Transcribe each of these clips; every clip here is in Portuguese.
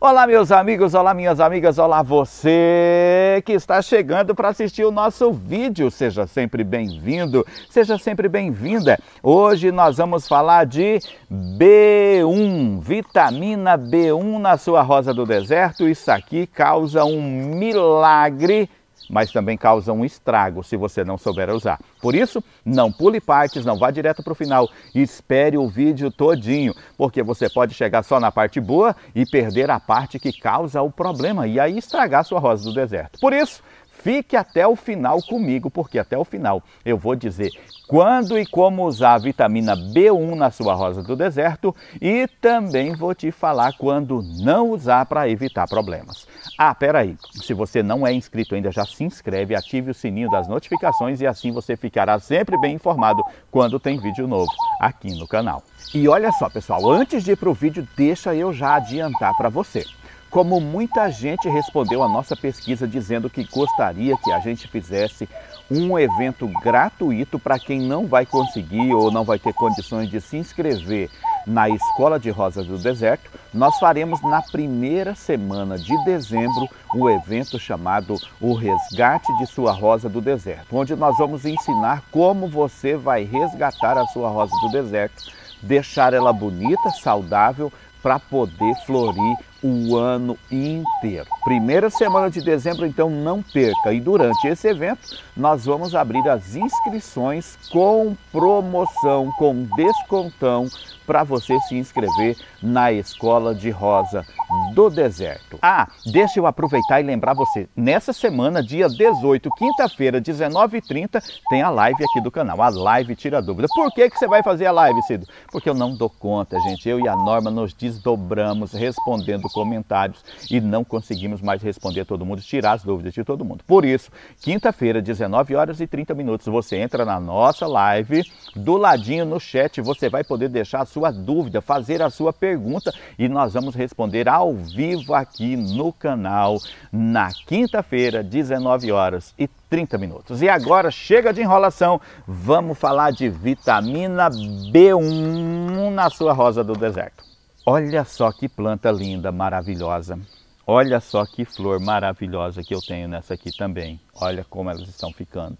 Olá, meus amigos, olá, minhas amigas, olá, você que está chegando para assistir o nosso vídeo. Seja sempre bem-vindo, seja sempre bem-vinda. Hoje nós vamos falar de B1, vitamina B1 na sua rosa do deserto. Isso aqui causa um milagre mas também causa um estrago se você não souber usar. Por isso, não pule partes, não vá direto para o final, espere o vídeo todinho, porque você pode chegar só na parte boa e perder a parte que causa o problema e aí estragar sua rosa do deserto. Por isso, Fique até o final comigo, porque até o final eu vou dizer quando e como usar a vitamina B1 na sua rosa do deserto e também vou te falar quando não usar para evitar problemas. Ah, peraí, se você não é inscrito ainda, já se inscreve, ative o sininho das notificações e assim você ficará sempre bem informado quando tem vídeo novo aqui no canal. E olha só, pessoal, antes de ir para o vídeo, deixa eu já adiantar para você. Como muita gente respondeu à nossa pesquisa dizendo que gostaria que a gente fizesse um evento gratuito para quem não vai conseguir ou não vai ter condições de se inscrever na Escola de Rosas do Deserto, nós faremos na primeira semana de dezembro um evento chamado O Resgate de Sua Rosa do Deserto, onde nós vamos ensinar como você vai resgatar a sua rosa do deserto, deixar ela bonita, saudável, para poder florir o ano inteiro. Primeira semana de dezembro, então não perca. E durante esse evento, nós vamos abrir as inscrições com promoção, com descontão para você se inscrever na Escola de Rosa do Deserto. Ah, deixa eu aproveitar e lembrar você, nessa semana, dia 18, quinta-feira, 19h30, tem a live aqui do canal, a live Tira Dúvida. Por que, que você vai fazer a live, Cido? Porque eu não dou conta, gente. Eu e a Norma nos desdobramos respondendo comentários e não conseguimos mais responder todo mundo, tirar as dúvidas de todo mundo. Por isso, quinta-feira, 19 horas e 30 minutos, você entra na nossa live, do ladinho no chat você vai poder deixar a sua dúvida, fazer a sua pergunta e nós vamos responder ao vivo aqui no canal na quinta-feira, 19 horas e 30 minutos. E agora chega de enrolação, vamos falar de vitamina B1 na sua rosa do deserto. Olha só que planta linda, maravilhosa. Olha só que flor maravilhosa que eu tenho nessa aqui também. Olha como elas estão ficando.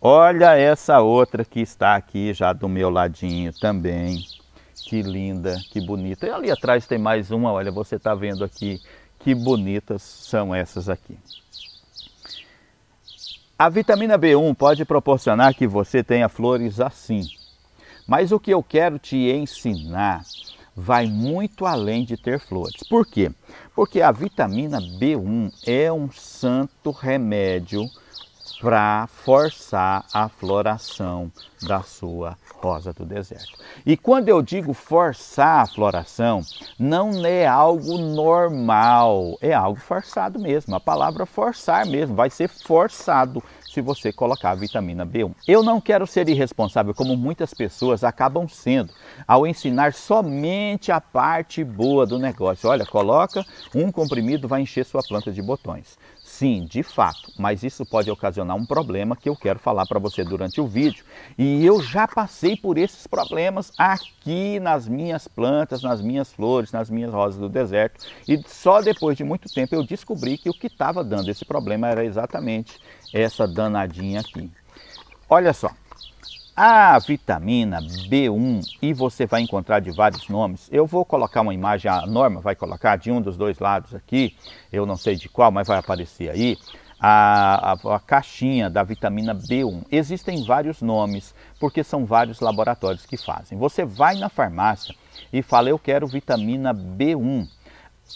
Olha essa outra que está aqui já do meu ladinho também. Que linda, que bonita. E ali atrás tem mais uma, olha, você está vendo aqui que bonitas são essas aqui. A vitamina B1 pode proporcionar que você tenha flores assim. Mas o que eu quero te ensinar vai muito além de ter flores. Por quê? Porque a vitamina B1 é um santo remédio para forçar a floração da sua rosa do deserto. E quando eu digo forçar a floração, não é algo normal, é algo forçado mesmo. A palavra forçar mesmo, vai ser forçado se você colocar a vitamina B1. Eu não quero ser irresponsável, como muitas pessoas acabam sendo, ao ensinar somente a parte boa do negócio. Olha, coloca um comprimido, vai encher sua planta de botões. Sim, de fato, mas isso pode ocasionar um problema que eu quero falar para você durante o vídeo. E eu já passei por esses problemas aqui nas minhas plantas, nas minhas flores, nas minhas rosas do deserto. E só depois de muito tempo eu descobri que o que estava dando esse problema era exatamente essa danadinha aqui. Olha só, a vitamina B1, e você vai encontrar de vários nomes, eu vou colocar uma imagem, a Norma vai colocar de um dos dois lados aqui, eu não sei de qual, mas vai aparecer aí, a, a, a caixinha da vitamina B1. Existem vários nomes, porque são vários laboratórios que fazem. Você vai na farmácia e fala, eu quero vitamina B1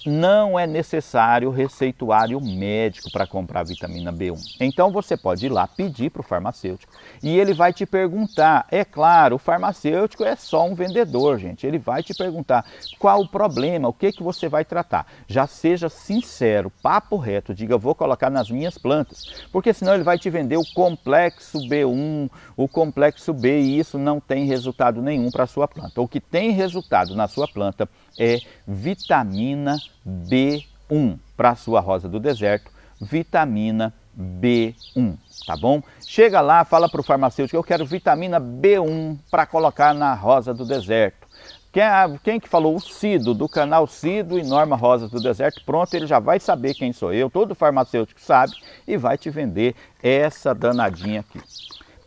não é necessário receituário médico para comprar vitamina B1. Então você pode ir lá pedir para o farmacêutico e ele vai te perguntar. É claro, o farmacêutico é só um vendedor, gente. Ele vai te perguntar qual o problema, o que que você vai tratar. Já seja sincero, papo reto, diga vou colocar nas minhas plantas, porque senão ele vai te vender o complexo B1, o complexo B e isso não tem resultado nenhum para a sua planta. O que tem resultado na sua planta é vitamina B1 para a sua rosa do deserto, vitamina B1, tá bom? Chega lá, fala para o farmacêutico, eu quero vitamina B1 para colocar na rosa do deserto. Quem, quem que falou? O Cido, do canal Cido e Norma Rosas do Deserto. Pronto, ele já vai saber quem sou eu, todo farmacêutico sabe e vai te vender essa danadinha aqui.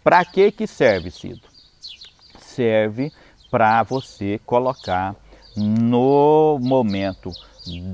Para que que serve, Cido? Serve para você colocar no momento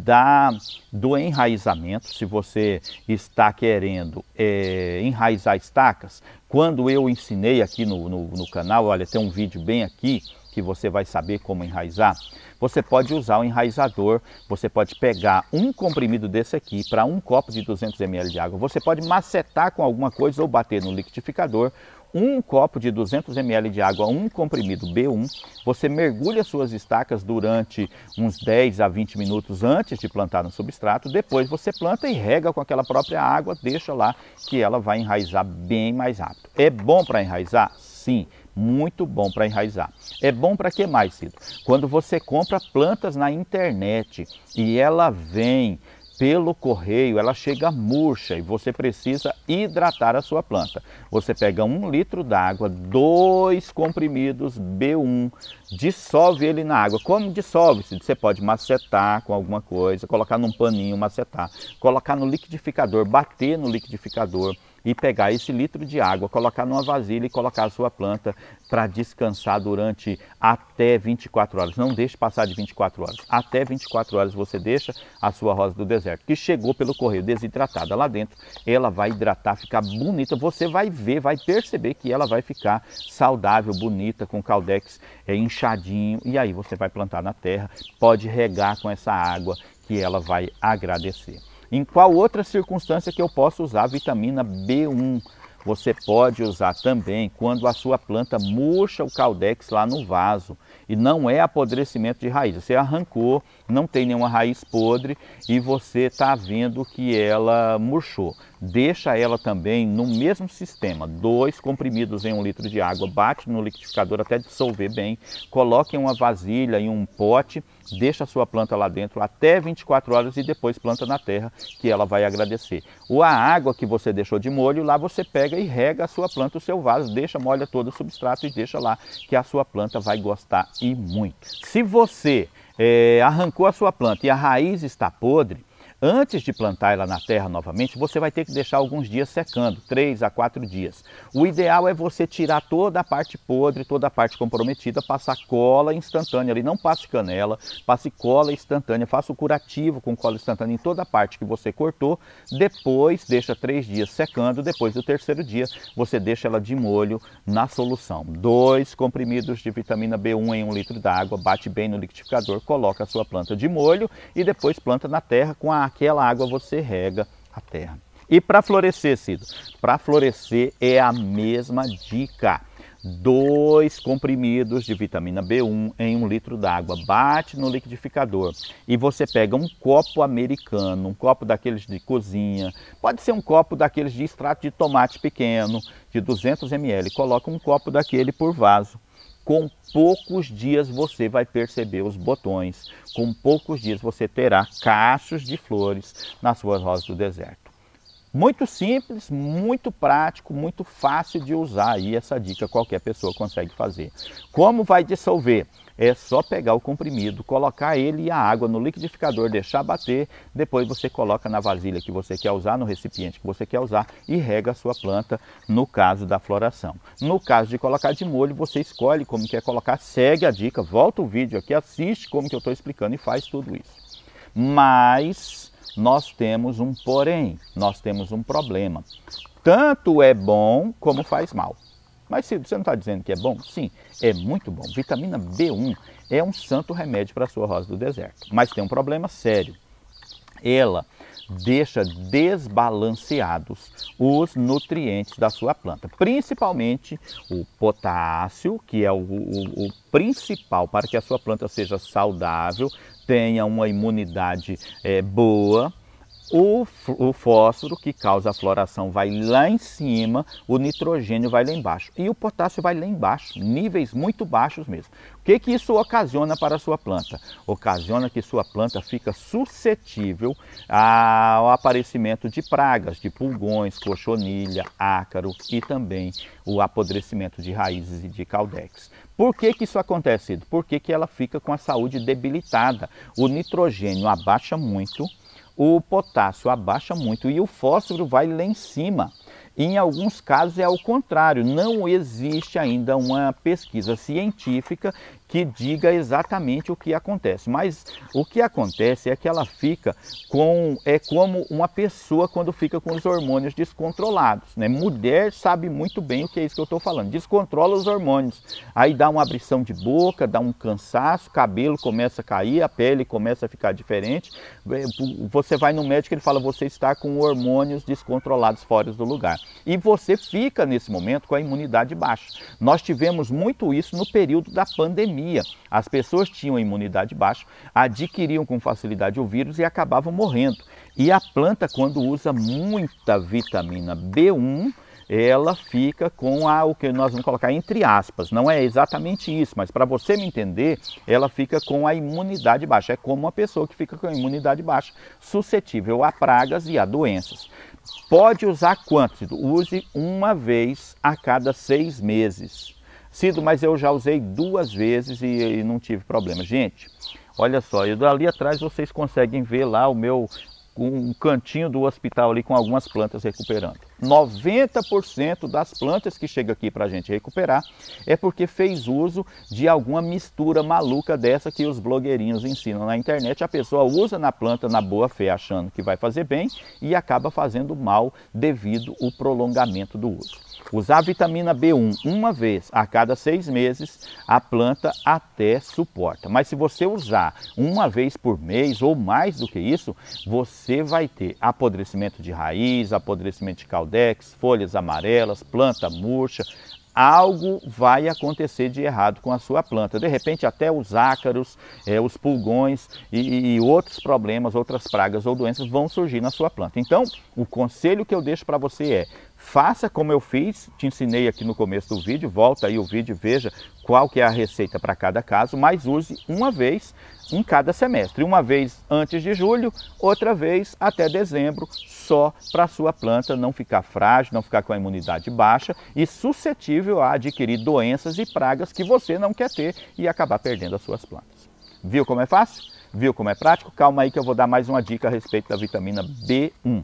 da, do enraizamento, se você está querendo é, enraizar estacas, quando eu ensinei aqui no, no, no, canal, olha, tem um vídeo bem aqui que você vai saber como enraizar. Você pode usar o enraizador, você pode pegar um comprimido desse aqui para um copo de 200 ml de água, você pode macetar com alguma coisa ou bater no liquidificador um copo de 200 ml de água, um comprimido B1, você mergulha suas estacas durante uns 10 a 20 minutos antes de plantar no substrato, depois você planta e rega com aquela própria água, deixa lá que ela vai enraizar bem mais rápido. É bom para enraizar? Sim, muito bom para enraizar. É bom para que mais, Cido? Quando você compra plantas na internet e ela vem pelo correio, ela chega murcha e você precisa hidratar a sua planta. Você pega um litro d'água, dois comprimidos B1, dissolve ele na água. Como dissolve-se? Você pode macetar com alguma coisa, colocar num paninho, macetar, colocar no liquidificador, bater no liquidificador e pegar esse litro de água, colocar numa vasilha e colocar a sua planta para descansar durante até 24 horas. Não deixe passar de 24 horas. Até 24 horas você deixa a sua rosa do deserto, que chegou pelo correio desidratada lá dentro, ela vai hidratar, ficar bonita. Você vai ver, vai perceber que ela vai ficar saudável, bonita, com caldex é, inchadinho. E aí você vai plantar na terra, pode regar com essa água que ela vai agradecer. Em qual outra circunstância que eu posso usar a vitamina B1? Você pode usar também quando a sua planta murcha o caldex lá no vaso. E não é apodrecimento de raiz. Você arrancou, não tem nenhuma raiz podre e você está vendo que ela murchou. Deixa ela também no mesmo sistema. Dois comprimidos em um litro de água, bate no liquidificador até dissolver bem. Coloque em uma vasilha, em um pote deixa a sua planta lá dentro até 24 horas e depois planta na terra que ela vai agradecer. Ou a água que você deixou de molho, lá você pega e rega a sua planta, o seu vaso, deixa, molha todo o substrato e deixa lá que a sua planta vai gostar e muito. Se você é, arrancou a sua planta e a raiz está podre, Antes de plantar ela na terra novamente, você vai ter que deixar alguns dias secando, 3 a 4 dias. O ideal é você tirar toda a parte podre, toda a parte comprometida, passar cola instantânea ali, não passe canela, passe cola instantânea, faça o curativo com cola instantânea em toda a parte que você cortou, depois deixa 3 dias secando, depois do terceiro dia você deixa ela de molho na solução. Dois comprimidos de vitamina B1 em um litro d'água, bate bem no liquidificador, coloca a sua planta de molho e depois planta na terra com a aquela água você rega a terra. E para florescer, Cido? Para florescer é a mesma dica. Dois comprimidos de vitamina B1 em um litro d'água. Bate no liquidificador e você pega um copo americano, um copo daqueles de cozinha, pode ser um copo daqueles de extrato de tomate pequeno, de 200 ml. Coloca um copo daquele por vaso com poucos dias você vai perceber os botões, com poucos dias você terá cachos de flores nas suas rosas do deserto. Muito simples, muito prático, muito fácil de usar aí essa dica qualquer pessoa consegue fazer. Como vai dissolver? é só pegar o comprimido, colocar ele e a água no liquidificador, deixar bater, depois você coloca na vasilha que você quer usar, no recipiente que você quer usar e rega a sua planta no caso da floração. No caso de colocar de molho, você escolhe como quer colocar, segue a dica, volta o vídeo aqui, assiste como que eu estou explicando e faz tudo isso. Mas nós temos um porém, nós temos um problema. Tanto é bom como faz mal. Mas se você não está dizendo que é bom? Sim, é muito bom. Vitamina B1 é um santo remédio para a sua rosa do deserto. Mas tem um problema sério. Ela deixa desbalanceados os nutrientes da sua planta, principalmente o potássio, que é o, o, o, principal para que a sua planta seja saudável, tenha uma imunidade é, boa o, o fósforo que causa a floração vai lá em cima, o nitrogênio vai lá embaixo e o potássio vai lá embaixo, níveis muito baixos mesmo. O que, que isso ocasiona para a sua planta? Ocasiona que sua planta fica suscetível ao aparecimento de pragas, de pulgões, cochonilha, ácaro e também o apodrecimento de raízes e de caldex. Por que, que isso acontece? Por que, que ela fica com a saúde debilitada? O nitrogênio abaixa muito o potássio abaixa muito e o fósforo vai lá em cima. Em alguns casos é ao contrário, não existe ainda uma pesquisa científica que diga exatamente o que acontece. Mas o que acontece é que ela fica com é como uma pessoa quando fica com os hormônios descontrolados, né? Mulher sabe muito bem o que é isso que eu estou falando. Descontrola os hormônios, aí dá uma abrição de boca, dá um cansaço, cabelo começa a cair, a pele começa a ficar diferente. É, você vai no médico, e ele fala você está com hormônios descontrolados fora do lugar e você fica nesse momento com a imunidade baixa. Nós tivemos muito isso no período da pandemia pandemia. As pessoas tinham a imunidade baixa, adquiriam com facilidade o vírus e acabavam morrendo. E a planta, quando usa muita vitamina B1, ela fica com a, o que nós vamos colocar entre aspas, não é exatamente isso, mas para você me entender, ela fica com a imunidade baixa. É como uma pessoa que fica com a imunidade baixa, suscetível a pragas e a doenças. Pode usar quanto? Use uma vez a cada seis meses. Cido, mas eu já usei duas vezes e, e não tive problema. Gente, olha só, eu ali atrás vocês conseguem ver lá o meu um cantinho do hospital ali com algumas plantas recuperando. 90% das plantas que chega aqui para a gente recuperar é porque fez uso de alguma mistura maluca dessa que os blogueirinhos ensinam na internet. A pessoa usa na planta na boa fé achando que vai fazer bem e acaba fazendo mal devido ao prolongamento do uso. Usar vitamina B1 uma vez a cada seis meses, a planta até suporta. Mas se você usar uma vez por mês ou mais do que isso, você vai ter apodrecimento de raiz, apodrecimento de caldex, folhas amarelas, planta murcha, algo vai acontecer de errado com a sua planta. De repente, até os ácaros, é, os pulgões e, e, outros problemas, outras pragas ou doenças vão surgir na sua planta. Então, o conselho que eu deixo para você é: Faça como eu fiz, te ensinei aqui no começo do vídeo, volta aí o vídeo e veja qual que é a receita para cada caso, mas use uma vez em cada semestre. Uma vez antes de julho, outra vez até dezembro, só para a sua planta não ficar frágil, não ficar com a imunidade baixa e suscetível a adquirir doenças e pragas que você não quer ter e acabar perdendo as suas plantas. Viu como é fácil? Viu como é prático? Calma aí que eu vou dar mais uma dica a respeito da vitamina B1.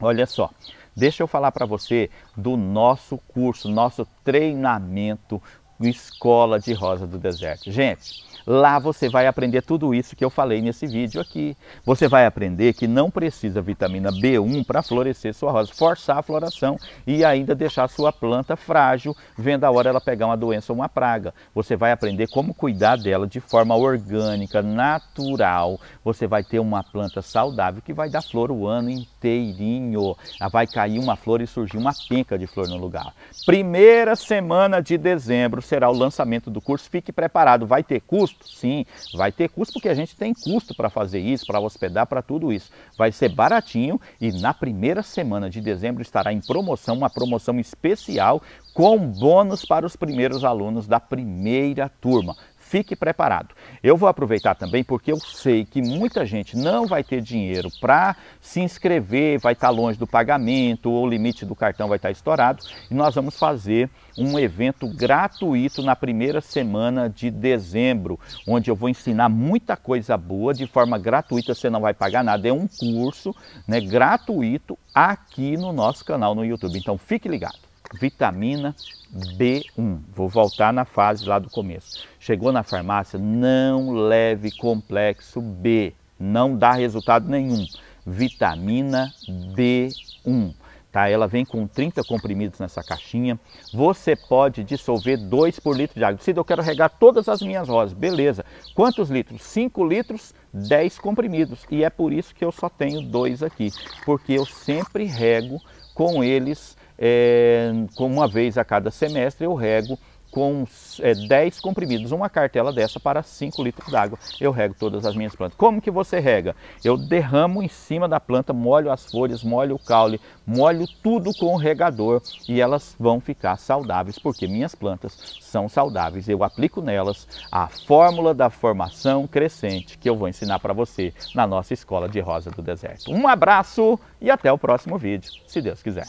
Olha só, Deixa eu falar para você do nosso curso, nosso treinamento Escola de Rosa do Deserto. Gente, Lá você vai aprender tudo isso que eu falei nesse vídeo aqui. Você vai aprender que não precisa vitamina B1 para florescer sua rosa, forçar a floração e ainda deixar sua planta frágil, vendo a hora ela pegar uma doença ou uma praga. Você vai aprender como cuidar dela de forma orgânica, natural. Você vai ter uma planta saudável que vai dar flor o ano inteirinho. Vai cair uma flor e surgir uma penca de flor no lugar. Primeira semana de dezembro será o lançamento do curso. Fique preparado, vai ter curso custo? Sim, vai ter custo porque a gente tem custo para fazer isso, para hospedar, para tudo isso. Vai ser baratinho e na primeira semana de dezembro estará em promoção, uma promoção especial com bônus para os primeiros alunos da primeira turma fique preparado. Eu vou aproveitar também porque eu sei que muita gente não vai ter dinheiro para se inscrever, vai estar tá longe do pagamento, ou o limite do cartão vai estar tá estourado, e nós vamos fazer um evento gratuito na primeira semana de dezembro, onde eu vou ensinar muita coisa boa de forma gratuita, você não vai pagar nada, é um curso, né, gratuito aqui no nosso canal no YouTube. Então fique ligado vitamina B1. Vou voltar na fase lá do começo. Chegou na farmácia, não leve complexo B, não dá resultado nenhum. Vitamina B1. Tá, ela vem com 30 comprimidos nessa caixinha. Você pode dissolver 2 por litro de água. Se eu quero regar todas as minhas rosas, beleza. Quantos litros? 5 litros, 10 comprimidos. E é por isso que eu só tenho dois aqui, porque eu sempre rego com eles é, com uma vez a cada semestre eu rego com é, 10 comprimidos, uma cartela dessa para 5 litros d'água. Eu rego todas as minhas plantas. Como que você rega? Eu derramo em cima da planta, molho as folhas, molho o caule, molho tudo com o regador e elas vão ficar saudáveis, porque minhas plantas são saudáveis. Eu aplico nelas a fórmula da formação crescente que eu vou ensinar para você na nossa escola de rosa do deserto. Um abraço e até o próximo vídeo, se Deus quiser.